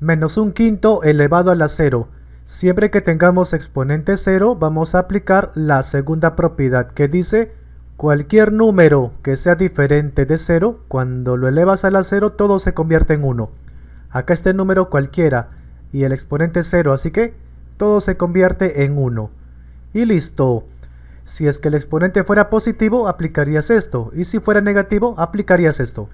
menos un quinto elevado a la 0. Siempre que tengamos exponente 0 vamos a aplicar la segunda propiedad que dice cualquier número que sea diferente de 0, cuando lo elevas a la 0 todo se convierte en 1. Acá este número cualquiera y el exponente 0, así que todo se convierte en 1. Y listo. Si es que el exponente fuera positivo, aplicarías esto. Y si fuera negativo, aplicarías esto.